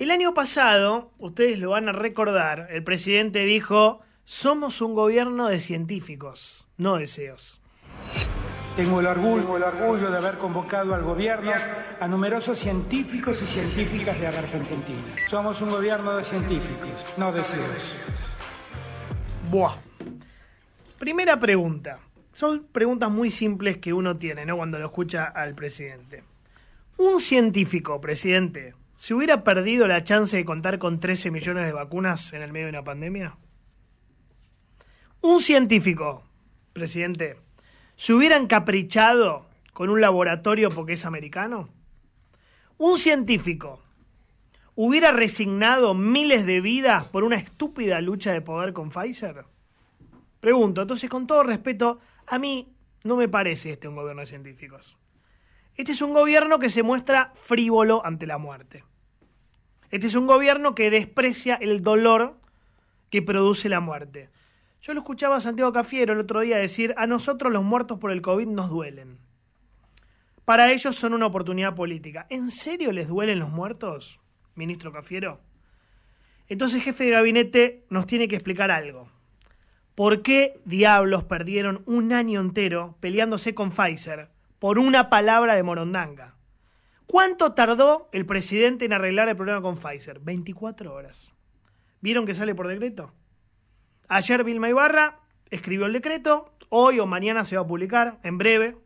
El año pasado, ustedes lo van a recordar, el presidente dijo, somos un gobierno de científicos, no deseos. Tengo el, orgullo, el orgullo de haber convocado al gobierno a numerosos científicos y científicas de la Argentina. Somos un gobierno de científicos, no deseos. Buah. Primera pregunta. Son preguntas muy simples que uno tiene, ¿no? Cuando lo escucha al presidente. Un científico, presidente, ¿Se hubiera perdido la chance de contar con 13 millones de vacunas en el medio de una pandemia? Un científico, presidente, ¿se hubiera encaprichado con un laboratorio porque es americano? ¿Un científico hubiera resignado miles de vidas por una estúpida lucha de poder con Pfizer? Pregunto, entonces con todo respeto, a mí no me parece este un gobierno de científicos. Este es un gobierno que se muestra frívolo ante la muerte. Este es un gobierno que desprecia el dolor que produce la muerte. Yo lo escuchaba a Santiago Cafiero el otro día decir, a nosotros los muertos por el COVID nos duelen. Para ellos son una oportunidad política. ¿En serio les duelen los muertos, ministro Cafiero? Entonces, jefe de gabinete nos tiene que explicar algo. ¿Por qué diablos perdieron un año entero peleándose con Pfizer por una palabra de Morondanga? ¿Cuánto tardó el presidente en arreglar el problema con Pfizer? 24 horas. ¿Vieron que sale por decreto? Ayer Vilma Ibarra escribió el decreto, hoy o mañana se va a publicar, en breve.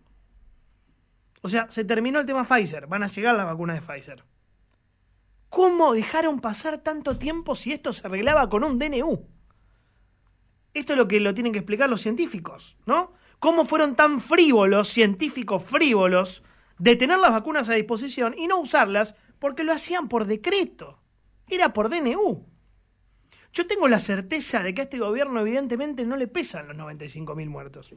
O sea, se terminó el tema Pfizer, van a llegar las vacunas de Pfizer. ¿Cómo dejaron pasar tanto tiempo si esto se arreglaba con un DNU? Esto es lo que lo tienen que explicar los científicos, ¿no? ¿Cómo fueron tan frívolos, científicos frívolos, de tener las vacunas a disposición y no usarlas porque lo hacían por decreto. Era por DNU. Yo tengo la certeza de que a este gobierno evidentemente no le pesan los 95.000 muertos.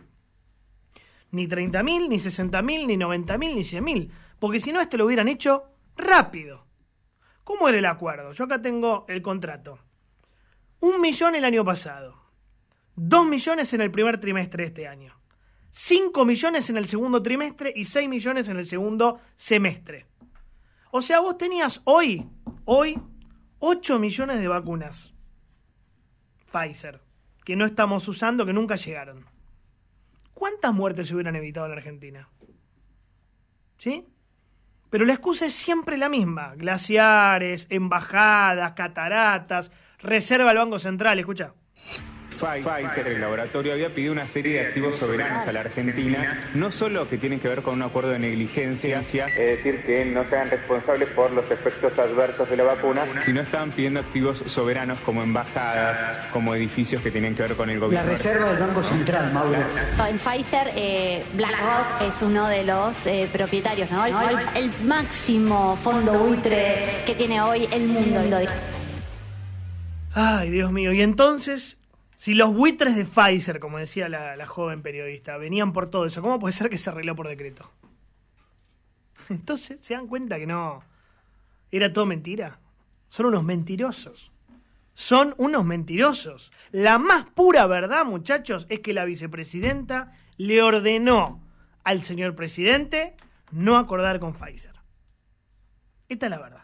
Ni 30.000, ni 60.000, ni 90.000, ni 100.000. Porque si no, esto lo hubieran hecho rápido. ¿Cómo era el acuerdo? Yo acá tengo el contrato. Un millón el año pasado. Dos millones en el primer trimestre de este año. 5 millones en el segundo trimestre y 6 millones en el segundo semestre. O sea, vos tenías hoy, hoy, 8 millones de vacunas. Pfizer, que no estamos usando, que nunca llegaron. ¿Cuántas muertes se hubieran evitado en la Argentina? ¿Sí? Pero la excusa es siempre la misma. Glaciares, embajadas, cataratas, reserva al Banco Central, escucha. Pfizer, el laboratorio, había pedido una serie de activos soberanos a la Argentina, no solo que tienen que ver con un acuerdo de negligencia, es decir, que no sean responsables por los efectos adversos de la vacuna, sino estaban pidiendo activos soberanos como embajadas, como edificios que tienen que ver con el gobierno. La reserva del Banco Central, Mauro. En Pfizer, eh, BlackRock es uno de los eh, propietarios, ¿no? El, máximo fondo buitre que tiene hoy el mundo. Ay, Dios mío. Y entonces, si los buitres de Pfizer, como decía la, joven periodista, venían por todo eso, ¿cómo puede ser que se arregló por decreto? Entonces, ¿se dan cuenta que no? ¿Era todo mentira? Son unos mentirosos. Son unos mentirosos. La más pura verdad, muchachos, es que la vicepresidenta le ordenó al señor presidente no acordar con Pfizer. Esta es la verdad.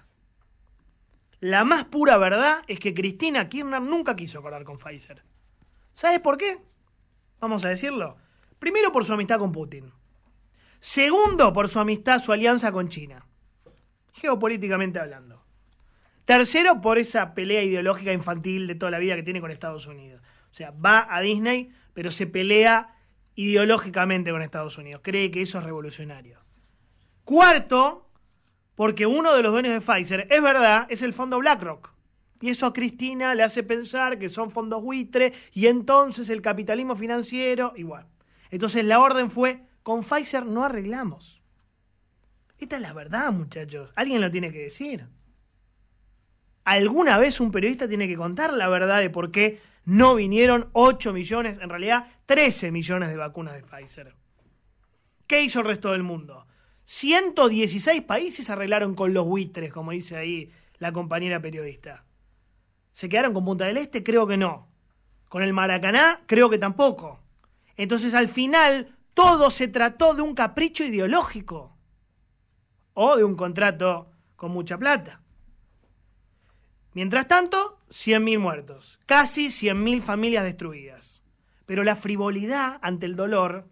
La más pura verdad es que Cristina Kirchner nunca quiso acordar con Pfizer. ¿Sabes por qué? Vamos a decirlo. Primero por su amistad con Putin. Segundo por su amistad, su alianza con China. Geopolíticamente hablando. Tercero por esa pelea ideológica infantil de toda la vida que tiene con Estados Unidos. O sea, va a Disney, pero se pelea ideológicamente con Estados Unidos. Cree que eso es revolucionario. Cuarto, porque uno de los dueños de Pfizer, es verdad, es el fondo BlackRock y eso a Cristina le hace pensar que son fondos buitre y entonces el capitalismo financiero, igual. Entonces la orden fue, con Pfizer no arreglamos. Esta es la verdad, muchachos. Alguien lo tiene que decir. Alguna vez un periodista tiene que contar la verdad de por qué no vinieron 8 millones, en realidad 13 millones de vacunas de Pfizer. ¿Qué hizo el resto del mundo? 116 países arreglaron con los buitres, como dice ahí la compañera periodista. ¿Se quedaron con Punta del Este? Creo que no. Con el Maracaná, creo que tampoco. Entonces al final todo se trató de un capricho ideológico o de un contrato con mucha plata. Mientras tanto, 100.000 muertos, casi 100.000 familias destruidas. Pero la frivolidad ante el dolor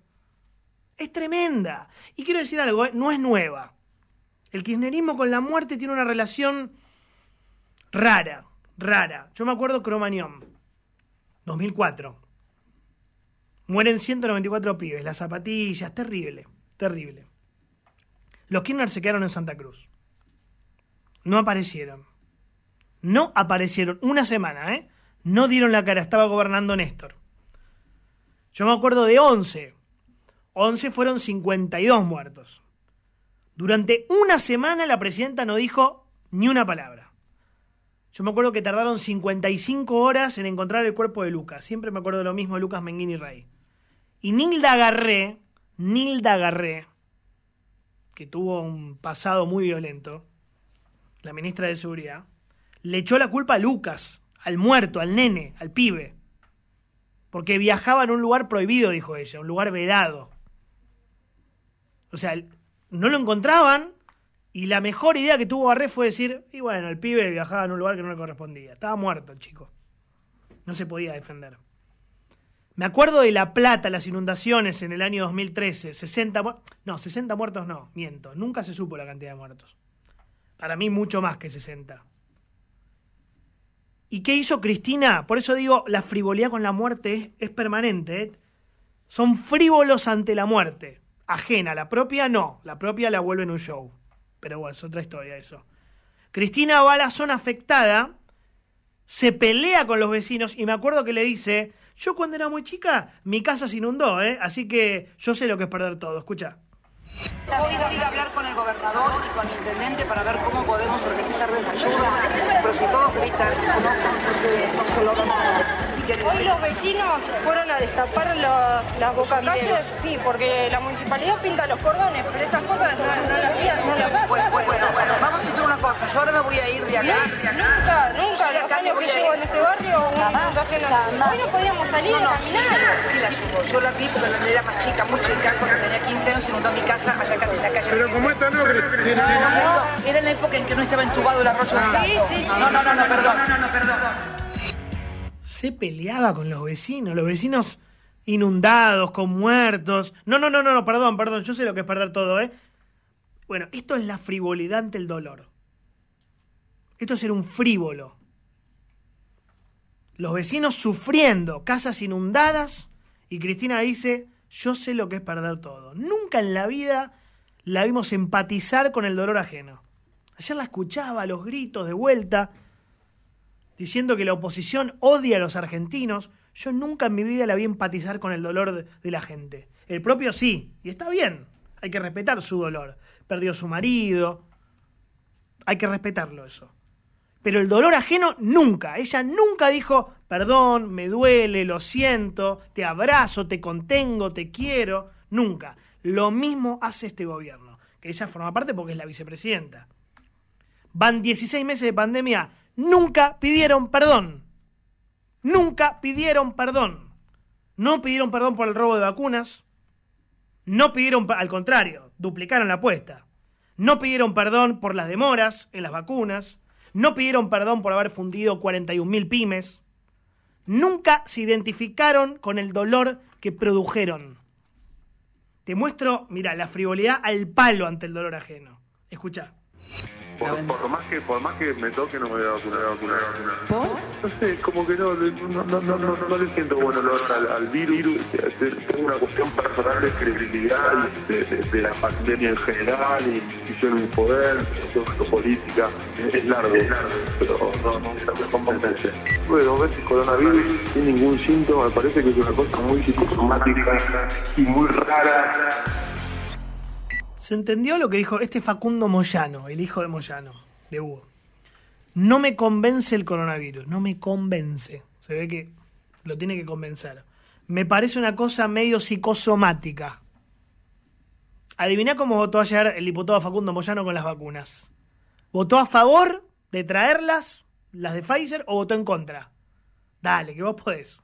es tremenda. Y quiero decir algo, ¿eh? no es nueva. El kirchnerismo con la muerte tiene una relación rara rara. Yo me acuerdo Cromañón, 2004. Mueren 194 pibes, las zapatillas, terrible, terrible. Los Kirchner se quedaron en Santa Cruz. No aparecieron. No aparecieron. Una semana, ¿eh? No dieron la cara, estaba gobernando Néstor. Yo me acuerdo de 11. 11 fueron 52 muertos. Durante una semana la presidenta no dijo ni una palabra. Yo me acuerdo que tardaron 55 horas en encontrar el cuerpo de Lucas. Siempre me acuerdo de lo mismo Lucas Menguini Ray. Y Nilda Garré, Nilda Garré, que tuvo un pasado muy violento, la ministra de Seguridad, le echó la culpa a Lucas, al muerto, al nene, al pibe. Porque viajaba en un lugar prohibido, dijo ella, un lugar vedado. O sea, no lo encontraban y la mejor idea que tuvo Barré fue decir, y bueno, el pibe viajaba en un lugar que no le correspondía. Estaba muerto el chico. No se podía defender. Me acuerdo de La Plata, las inundaciones en el año 2013. 60 No, 60 muertos no, miento. Nunca se supo la cantidad de muertos. Para mí mucho más que 60. ¿Y qué hizo Cristina? Por eso digo, la frivolidad con la muerte es, permanente. ¿eh? Son frívolos ante la muerte. Ajena, la propia no. La propia la en un show. Pero bueno, es otra historia eso. Cristina va a la zona afectada, se pelea con los vecinos y me acuerdo que le dice, yo cuando era muy chica mi casa se inundó, ¿eh? así que yo sé lo que es perder todo, escucha. Hoy voy a hablar con el gobernador con intendente para ver cómo podemos organizar ayuda, pero si todos gritan, no, se, los vecinos fueron a destapar las bocacalles, sí, porque la municipalidad pinta los cordones, pero esas cosas yo ahora me voy a ir de acá, de acá. Nunca, nunca, los años que llevo en este barrio, una inundación Hoy no podíamos salir a caminar. Sí, la subo, Yo la vi porque la era más chica, mucho chica, cuando tenía 15 años, inundó mi casa allá en la calle. Pero como esta no, Era la época en que no estaba entubado el arroyo de sí, No, no, no, no, perdón. No, no, no, perdón se peleaba con los vecinos, los vecinos inundados, con muertos. no, no, no, no, perdón, perdón, yo sé lo que es perder todo, ¿eh? Bueno, esto es la frivolidad ante el dolor. Esto era un frívolo. Los vecinos sufriendo, casas inundadas, y Cristina dice, yo sé lo que es perder todo. Nunca en la vida la vimos empatizar con el dolor ajeno. Ayer la escuchaba, los gritos de vuelta, diciendo que la oposición odia a los argentinos. Yo nunca en mi vida la vi empatizar con el dolor de la gente. El propio sí, y está bien, hay que respetar su dolor. Perdió su marido, hay que respetarlo eso pero el dolor ajeno nunca. Ella nunca dijo, perdón, me duele, lo siento, te abrazo, te contengo, te quiero, nunca. Lo mismo hace este gobierno, que ella forma parte porque es la vicepresidenta. Van 16 meses de pandemia, nunca pidieron perdón. Nunca pidieron perdón. No pidieron perdón por el robo de vacunas. No pidieron, al contrario, duplicaron la apuesta. No pidieron perdón por las demoras en las vacunas no pidieron perdón por haber fundido 41.000 pymes, nunca se identificaron con el dolor que produjeron. Te muestro, mira, la frivolidad al palo ante el dolor ajeno. Escucha. Por, más que, me toque, no me voy a vacunar. vacunar, No sé, como que no, no, no, no, le siento bueno al, virus. Este, tengo una cuestión personal de credibilidad de, de, la pandemia en general, y si institución en poder, política. Es largo, es largo, pero no, no me competencia. Bueno, ves coronavirus sin ningún síntoma, me parece que es una cosa muy psicosomática y muy rara. ¿Se entendió lo que dijo este Facundo Moyano, el hijo de Moyano, de Hugo? No me convence el coronavirus, no me convence. Se ve que lo tiene que convencer. Me parece una cosa medio psicosomática. Adiviná cómo votó ayer el diputado Facundo Moyano con las vacunas. ¿Votó a favor de traerlas, las de Pfizer, o votó en contra? Dale, que vos podés.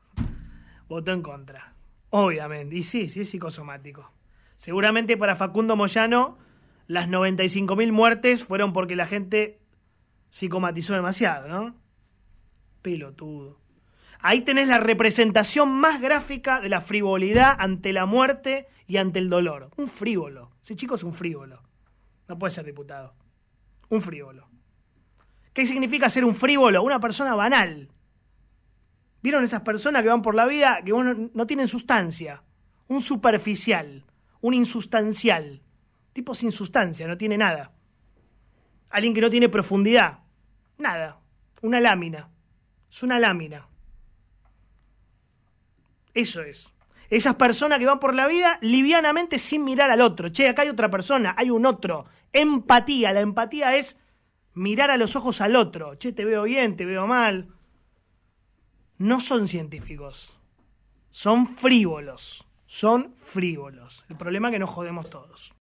Votó en contra. Obviamente. Y sí, sí es psicosomático. Seguramente para Facundo Moyano las 95.000 muertes fueron porque la gente psicomatizó demasiado, ¿no? Pelotudo. Ahí tenés la representación más gráfica de la frivolidad ante la muerte y ante el dolor. Un frívolo. Ese chico es un frívolo. No puede ser diputado. Un frívolo. ¿Qué significa ser un frívolo? Una persona banal. ¿Vieron esas personas que van por la vida que no tienen sustancia? Un superficial un insustancial, tipo sin sustancia, no tiene nada. Alguien que no tiene profundidad, nada, una lámina, es una lámina. Eso es. Esas personas que van por la vida livianamente sin mirar al otro. Che, acá hay otra persona, hay un otro. Empatía, la empatía es mirar a los ojos al otro. Che, te veo bien, te veo mal. No son científicos, son frívolos son frívolos. El problema es que nos jodemos todos.